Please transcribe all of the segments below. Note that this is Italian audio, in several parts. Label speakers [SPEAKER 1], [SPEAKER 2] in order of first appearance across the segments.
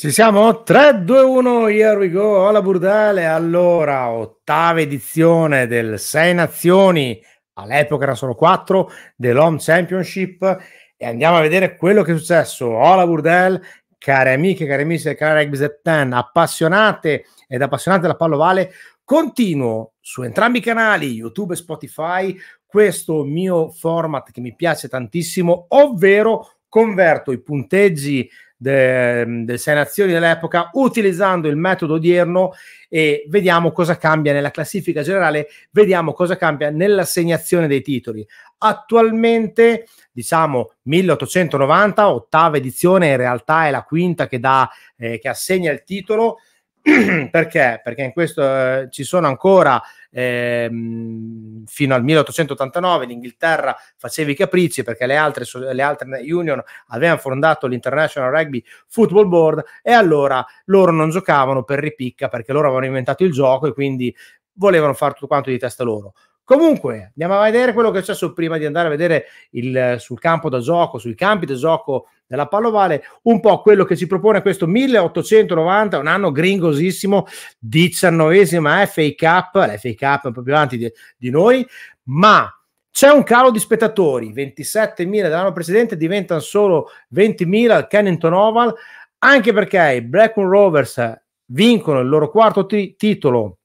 [SPEAKER 1] Ci siamo 3, 2, 1, here we go, hola Burdale. Allora, ottava edizione del Sei Nazioni, all'epoca era solo quattro, dell'Home Championship e andiamo a vedere quello che è successo. Hola Burdel, care amiche, cari amici del canale Rugby 10 appassionate ed appassionate della pallovale, continuo su entrambi i canali, YouTube e Spotify, questo mio format che mi piace tantissimo, ovvero converto i punteggi Mm, de, sei nazioni dell'epoca utilizzando il metodo odierno e vediamo cosa cambia nella classifica generale, vediamo cosa cambia nell'assegnazione dei titoli. Attualmente, diciamo 1890, ottava edizione, in realtà è la quinta che, dà, eh, che assegna il titolo, Perché? Perché in questo eh, ci sono ancora eh, fino al 1889 l'Inghilterra faceva i capricci perché le altre, le altre union avevano fondato l'International Rugby Football Board e allora loro non giocavano per ripicca perché loro avevano inventato il gioco e quindi volevano fare tutto quanto di testa loro. Comunque, andiamo a vedere quello che è successo prima di andare a vedere il, sul campo da gioco, sui campi da gioco della Pallovale, un po' quello che ci propone questo 1890, un anno gringosissimo, diciannovesima FA Cup, la FA Cup è un po' più avanti di, di noi, ma c'è un calo di spettatori, 27.000 dall'anno precedente diventano solo 20.000 al Kennington Oval, anche perché i Blackburn Rovers vincono il loro quarto t- titolo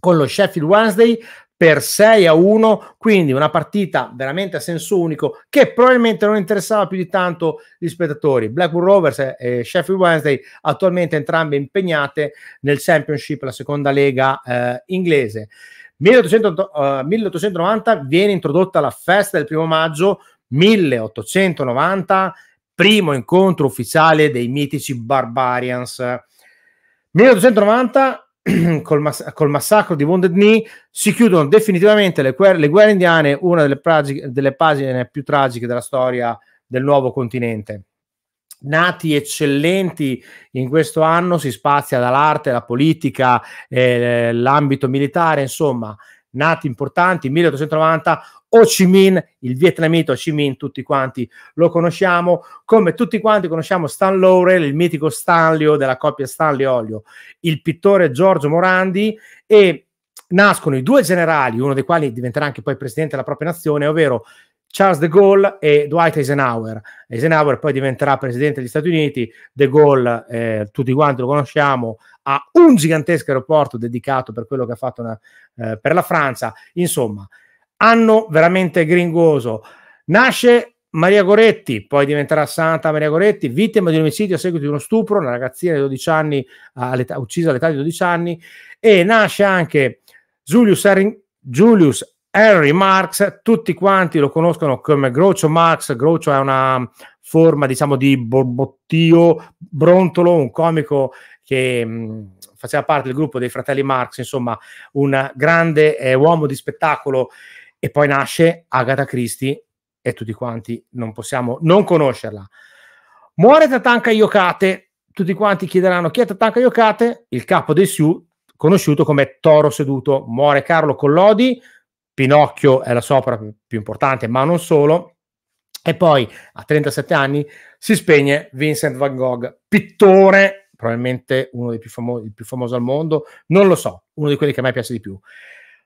[SPEAKER 1] con lo Sheffield Wednesday, per 6 a 1, quindi una partita veramente a senso unico che probabilmente non interessava più di tanto gli spettatori. Blackpool Rovers e Sheffield Wednesday attualmente entrambe impegnate nel Championship, la seconda lega eh, inglese. 1800, uh, 1890 viene introdotta la festa del primo maggio, 1890 primo incontro ufficiale dei mitici Barbarians. 1890 col, mass- col, massacro di Wounded Knee si chiudono definitivamente le, guerre, le guerre indiane, una delle, pragi- delle pagine più tragiche della storia del nuovo continente. Nati eccellenti in questo anno si spazia dall'arte, la politica, eh, l'ambito militare, insomma, nati importanti, 1890, Ho Chi Minh, il vietnamita Ho Chi Minh, tutti quanti lo conosciamo, come tutti quanti conosciamo Stan Laurel, il mitico Stanlio della coppia Stanlio-Olio, il pittore Giorgio Morandi e nascono i due generali, uno dei quali diventerà anche poi presidente della propria nazione, ovvero Charles de Gaulle e Dwight Eisenhower. Eisenhower poi diventerà presidente degli Stati Uniti, de Gaulle, eh, tutti quanti lo conosciamo, ha un gigantesco aeroporto dedicato per quello che ha fatto una, eh, per la Francia. Insomma, anno veramente gringoso. Nasce Maria Goretti, poi diventerà Santa Maria Goretti, vittima di un omicidio a seguito di uno stupro, una ragazzina di 12 anni, uccisa all'età di 12 anni, e nasce anche Julius, Haring- Julius Harry Marx, tutti quanti lo conoscono come Groucho Marx, Groucho è una forma diciamo di borbottio, brontolo, un comico che mh, mm, faceva parte del gruppo dei fratelli Marx, insomma un grande eh, uomo di spettacolo e poi nasce Agatha Christie e tutti quanti non possiamo non conoscerla. Muore Tatanka Yokate, tutti quanti chiederanno chi è Tatanka Yokate, il capo dei Sioux, conosciuto come Toro Seduto, muore Carlo Collodi, Pinocchio è la sua opera più importante, ma non solo. E poi a 37 anni si spegne Vincent van Gogh, pittore, probabilmente uno dei più, famo- più famosi al mondo, non lo so, uno di quelli che a me piace di più.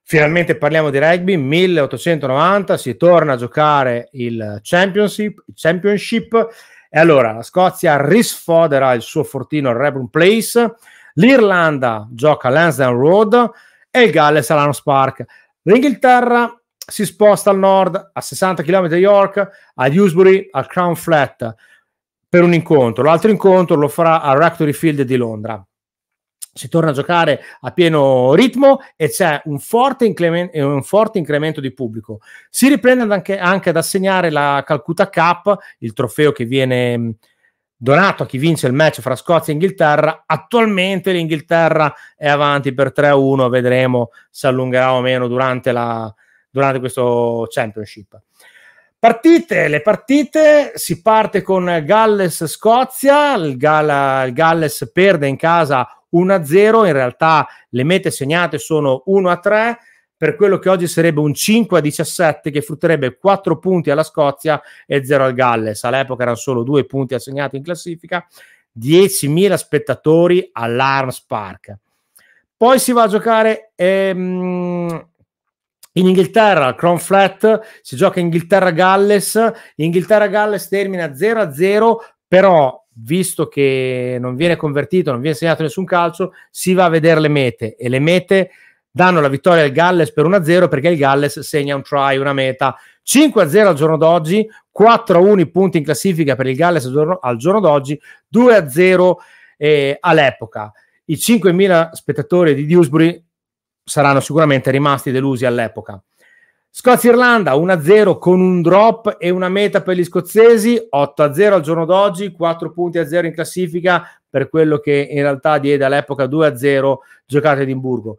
[SPEAKER 1] Finalmente parliamo di rugby, 1890 si torna a giocare il championship, championship e allora la Scozia risfodera il suo fortino al Reburn Place, l'Irlanda gioca a Lansdowne Road e il Galles all'Anos Park. L'Inghilterra si sposta al nord a 60 km da York, a Dewsbury, al Crown Flat per un incontro. L'altro incontro lo farà al Rectory Field di Londra. Si torna a giocare a pieno ritmo e c'è un forte, incremento, un forte incremento di pubblico. Si riprende anche, anche, ad assegnare la Calcutta Cup, il trofeo che viene donato a chi vince il match fra Scozia e Inghilterra. Attualmente l'Inghilterra è avanti per 3-1, vedremo se allungherà o meno durante, la, durante questo championship. Partite, le partite, si parte con Galles-Scozia, il, Gall- il Galles perde in casa 1-0, in realtà le mete segnate sono 1-3, per quello che oggi sarebbe un 5 a 17 che frutterebbe 4 punti alla Scozia e 0 al Galles. All'epoca erano solo 2 punti assegnati in classifica, 10.000 spettatori all'Arms Park. Poi si va a giocare ehm, in Inghilterra, al Crown Flat, si gioca Inghilterra-Galles, Inghilterra-Galles termina 0-0, però visto che non viene convertito, non viene segnato nessun calcio, si va a vedere le mete e le mete danno la vittoria al Galles per 1-0 perché il Galles segna un try, una meta. 5-0 al giorno d'oggi, 4-1 i punti in classifica per il Galles al giorno, al giorno d'oggi, 2-0 eh, all'epoca. I 5.000 spettatori di Dewsbury saranno sicuramente rimasti delusi all'epoca. Scozia-Irlanda 1-0 con un drop e una meta per gli scozzesi, 8-0 al giorno d'oggi, 4 punti a 0 in classifica per quello che in realtà diede all'epoca 2-0 giocato a Edimburgo.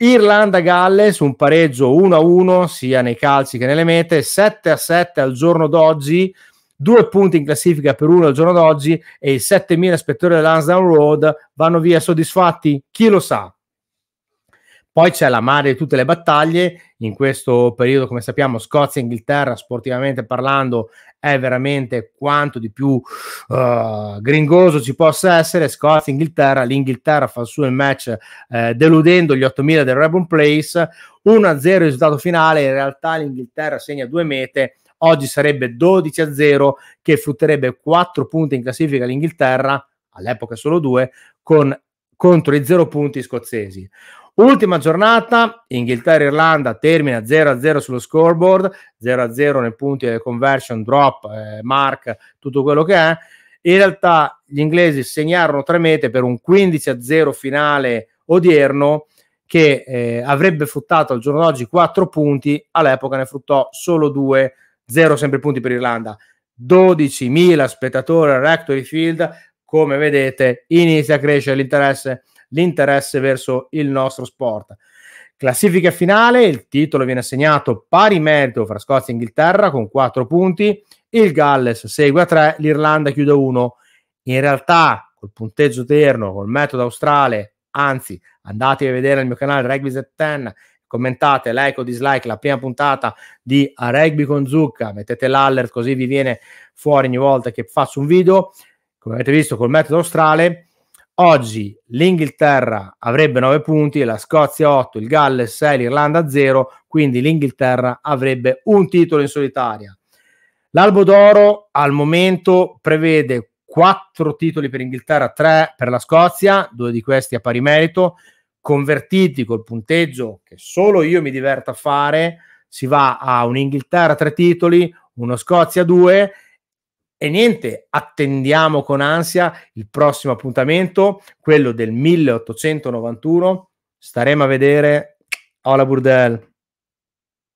[SPEAKER 1] Irlanda-Galles, un pareggio 1-1 sia nei calci che nelle mete, 7-7 al giorno d'oggi, due punti in classifica per uno al giorno d'oggi e i 7.000 del Lansdowne Road vanno via soddisfatti? Chi lo sa? Poi c'è la madre di tutte le battaglie, in questo periodo come sappiamo Scozia e Inghilterra sportivamente parlando è veramente quanto di più uh, gringoso ci possa essere, Scozia e Inghilterra, l'Inghilterra fa il suo match eh, deludendo gli 8000 del Rebel Place, 1-0 risultato finale, in realtà l'Inghilterra segna due mete, oggi sarebbe 12-0 che frutterebbe 4 punti in classifica l'Inghilterra, all'epoca solo 2, con, contro i 0 punti scozzesi. Ultima giornata, Inghilterra-Irlanda e termina 0-0 sullo scoreboard, 0-0 nei punti conversion, drop, eh, mark, tutto quello che è. In realtà gli inglesi segnarono tre mete per un 15-0 finale odierno che eh, avrebbe fruttato al giorno d'oggi quattro punti, all'epoca ne fruttò solo due, 0 sempre punti per Irlanda. 12.000 spettatori al Rectory Field, come vedete inizia a crescere l'interesse l'interesse verso il nostro sport. Classifica finale, il titolo viene assegnato pari merito fra Scozia e Inghilterra con 4 punti, il Galles segue a 3, l'Irlanda chiude a 1. In realtà col punteggio terno, col metodo australe, anzi andate a vedere il mio canale Rugby Z10, commentate like o dislike la prima puntata di A Rugby con Zucca, mettete l'allert così vi viene fuori ogni volta che faccio un video. Come avete visto col metodo australe, Oggi l'Inghilterra avrebbe 9 punti, la Scozia 8, il Galles 6, l'Irlanda 0, quindi l'Inghilterra avrebbe un titolo in solitaria. L'Albo d'Oro al momento prevede 4 titoli per Inghilterra, 3 per la Scozia, due di questi a pari merito, convertiti col punteggio che solo io mi diverto a fare, si va a un un'Inghilterra 3 titoli, uno Scozia 2 e niente, attendiamo con ansia il prossimo appuntamento, quello del 1891. Staremo a vedere. Hola Burdel.